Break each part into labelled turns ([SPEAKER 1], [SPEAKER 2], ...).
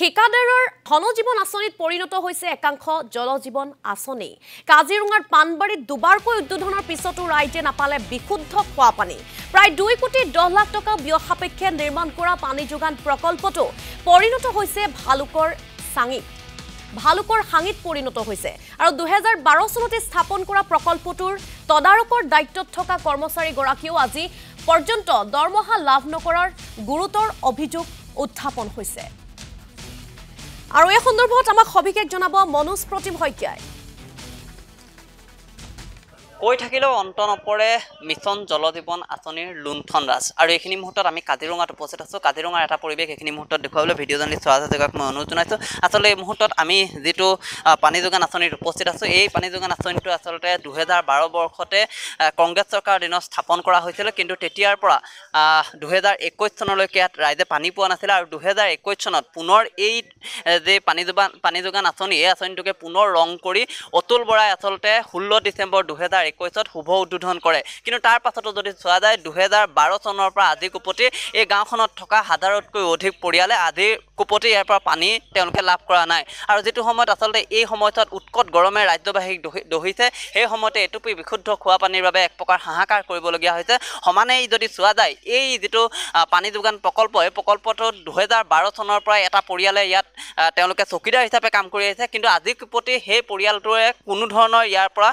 [SPEAKER 1] ঠিকাদাৰৰ ধনজীৱন আঁচনিত পৰিণত হৈছে একাংশ জলজীৱন আঁচনি কাজিৰঙাৰ পাণবাৰীত দুবাৰকৈ উদ্বোধনৰ পিছতো ৰাইজে নাপালে বিশুদ্ধ খোৱাপানী প্ৰায় দুই কোটি দহ লাখ টকা ব্যয় সাপেক্ষে নিৰ্মাণ কৰা পানী যোগান প্ৰকল্পটো পৰিণত হৈছে ভালুকৰ চাঙিত ভালুকৰ সাঙিত পৰিণত হৈছে আৰু দুহেজাৰ বাৰ চনতে স্থাপন কৰা প্ৰকল্পটোৰ তদাৰকৰ দায়িত্বত থকা কৰ্মচাৰীগৰাকীয়েও আজি পৰ্যন্ত দৰমহা লাভ নকৰাৰ গুৰুতৰ অভিযোগ উত্থাপন হৈছে আৰু এই সন্দৰ্ভত আমাক সবিশেষ জনাব মনোজ প্ৰতিম শইকীয়াই
[SPEAKER 2] কৈ থাকিলেও অন্ত নপৰে মিছন জল জীৱন আঁচনিৰ লুণ্ঠন ৰাজ আৰু এইখিনি মুহূৰ্তত আমি কাজিৰঙাত উপস্থিত আছোঁ কাজিৰঙাৰ এটা পৰিৱেশ এইখিনি মুহূৰ্তত দেখুৱাবলৈ ভিডিঅ'জনী চোৱা আছে জেগাক মই অনুৰোধ জনাইছোঁ আচলতে এই মুহূৰ্তত আমি যিটো পানী যোগান আঁচনিত উপস্থিত আছোঁ এই পানী যোগান আঁচনিটো আচলতে দুহেজাৰ বাৰ বৰ্ষতে কংগ্ৰেছ চৰকাৰৰ দিনত স্থাপন কৰা হৈছিলে কিন্তু তেতিয়াৰ পৰা দুহেজাৰ একৈছ চনলৈকে ইয়াত ৰাইজে পানী পোৱা নাছিলে আৰু দুহেজাৰ একৈছ চনত পুনৰ এই যি পানী যোগান পানী যোগান আঁচনি এই আঁচনিটোকে পুনৰ ৰং কৰি অতুল বৰাই আচলতে ষোল্ল ডিচেম্বৰ দুহেজাৰ দুহেজাৰ একৈছত শুভ উদ্বোধন কৰে কিন্তু তাৰ পাছতো যদি চোৱা যায় দুহেজাৰ বাৰ চনৰ পৰা আজি কুপতি এই গাঁওখনত থকা হাজাৰতকৈ অধিক পৰিয়ালে আজিৰ কোপতে ইয়াৰ পৰা পানী তেওঁলোকে লাভ কৰা নাই আৰু যিটো সময়ত আচলতে এই সময়ছোৱাত উৎকট গৰমে ৰাজ্যবাসীক দহিছে সেই সময়তে এটুপি বিশুদ্ধ খোৱা পানীৰ বাবে এক প্ৰকাৰ হাহাকাৰ কৰিবলগীয়া হৈছে সমানেই যদি চোৱা যায় এই যিটো পানী যোগান প্ৰকল্প এই প্ৰকল্পটোত দুহেজাৰ বাৰ চনৰ পৰাই এটা পৰিয়ালে ইয়াত তেওঁলোকে চকীদাৰ হিচাপে কাম কৰি আহিছে কিন্তু আজি কোপতে সেই পৰিয়ালটোৱে কোনো ধৰণৰ ইয়াৰ পৰা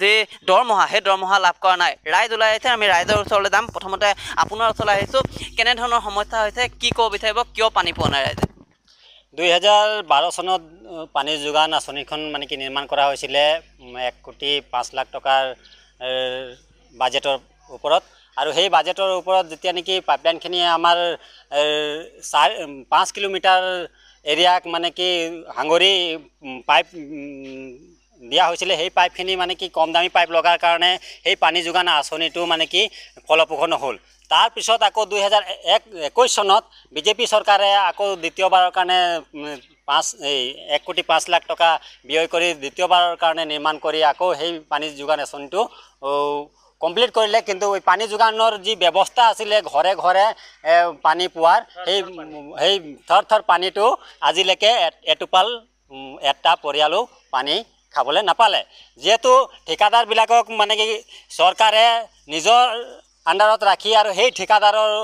[SPEAKER 2] যি দৰমহা সেই দৰমহা লাভ কৰা নাই ৰাইজ ওলাই আহিছে আমি ৰাইজৰ ওচৰলৈ যাম প্ৰথমতে আপোনাৰ ওচৰলৈ আহিছোঁ কেনেধৰণৰ সমস্যা হৈছে কি ক'ব বিচাৰিব কিয় পানী পোৱা নাই ৰাইজে
[SPEAKER 3] দুই হাজাৰ বাৰ চনত পানী যোগান আঁচনিখন মানে কি নিৰ্মাণ কৰা হৈছিলে এক কোটি পাঁচ লাখ টকাৰ বাজেটৰ ওপৰত আৰু সেই বাজেটৰ ওপৰত যেতিয়া নেকি পাইপলাইনখিনি আমাৰ চাৰি পাঁচ কিলোমিটাৰ এৰিয়াক মানে কি সাঙৰি পাইপ দিয়া হৈছিলে সেই পাইপখিনি মানে কি কম দামী পাইপ লগাৰ কাৰণে সেই পানী যোগান আঁচনিটো মানে কি ফলপ্ৰসূ নহ'ল তাৰপিছত আকৌ দুহেজাৰ এক একৈছ চনত বিজেপি চৰকাৰে আকৌ দ্বিতীয়বাৰৰ কাৰণে পাঁচ এই এক কোটি পাঁচ লাখ টকা ব্যয় কৰি দ্বিতীয়বাৰৰ কাৰণে নিৰ্মাণ কৰি আকৌ সেই পানী যোগান আঁচনিটো কমপ্লিট কৰিলে কিন্তু পানী যোগানৰ যি ব্যৱস্থা আছিলে ঘৰে ঘৰে পানী পোৱাৰ সেই সেই থৰ থৰ পানীটো আজিলৈকে এটোপাল এটা পৰিয়ালো পানী খাবলৈ নাপালে যিহেতু ঠিকাদাৰবিলাকক মানে কি চৰকাৰে নিজৰ আণ্ডাৰত ৰাখি আৰু সেই ঠিকাদাৰৰ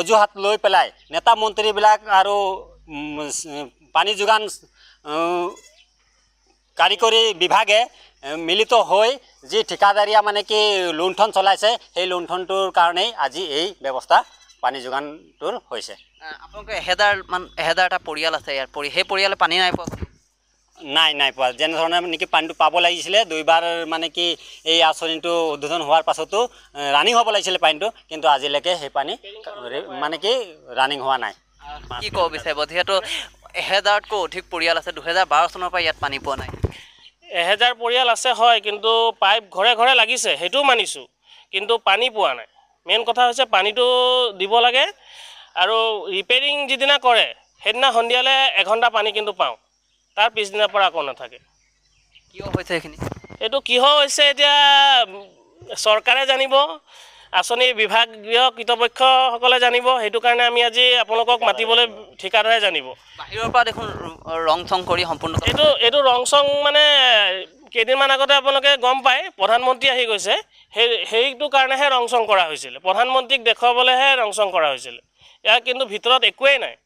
[SPEAKER 3] অজুহাত লৈ পেলাই নেতা মন্ত্ৰীবিলাক আৰু পানী যোগান কাৰিকৰী বিভাগে মিলিত হৈ যি ঠিকাদাৰীয়া মানে কি লুণ্ঠন চলাইছে সেই লুণ্ঠনটোৰ কাৰণেই আজি এই ব্যৱস্থা পানী যোগানটোৰ হৈছে
[SPEAKER 2] আপোনালোকে এহেজাৰমান এহেজাৰটা পৰিয়াল
[SPEAKER 3] আছে ইয়াৰ পৰি সেই পৰিয়ালে পানী নাই পোৱা নাই নাই পোৱা যেনেধৰণে নেকি পানীটো পাব লাগিছিলে দুইবাৰ মানে কি এই আঁচনিটো উদ্বোধন হোৱাৰ পাছতো ৰানিং হ'ব লাগিছিলে পানীটো কিন্তু
[SPEAKER 2] আজিলৈকে সেই পানী মানে কি ৰানিং হোৱা নাই কি ক'ব বিচাৰিব যিহেতু এহেজাৰতকৈ অধিক পৰিয়াল আছে দুহেজাৰ বাৰ চনৰ পৰা ইয়াত পানী পোৱা নাই
[SPEAKER 4] এহেজাৰ পৰিয়াল আছে হয় কিন্তু পাইপ ঘৰে ঘৰে লাগিছে সেইটোও মানিছোঁ কিন্তু পানী পোৱা নাই মেইন কথা হৈছে পানীটো দিব লাগে আৰু ৰিপেয়াৰিং যিদিনা কৰে সেইদিনা সন্ধিয়ালৈ এঘণ্টা পানী কিন্তু পাওঁ তাৰ পিছদিনাৰ পৰা আকৌ নাথাকে
[SPEAKER 2] কিয় হৈছে এইখিনি
[SPEAKER 4] এইটো কিহ হৈছে এতিয়া চৰকাৰে জানিব আঁচনি বিভাগীয় কৃতপক্ষসকলে জানিব সেইটো কাৰণে আমি আজি আপোনালোকক মাতিবলৈ ঠিকাদাৰে জানিব বাহিৰৰ পৰা দেখোন ৰং চং কৰি সম্পূৰ্ণ এইটো এইটো ৰং চং মানে কেইদিনমান আগতে আপোনালোকে গম পায় প্ৰধানমন্ত্ৰী আহি গৈছে সেই সেইটো কাৰণেহে ৰং চং কৰা হৈছিলে প্ৰধানমন্ত্ৰীক দেখুৱাবলৈহে ৰং চং কৰা হৈছিলে ইয়াৰ কিন্তু ভিতৰত একোৱেই নাই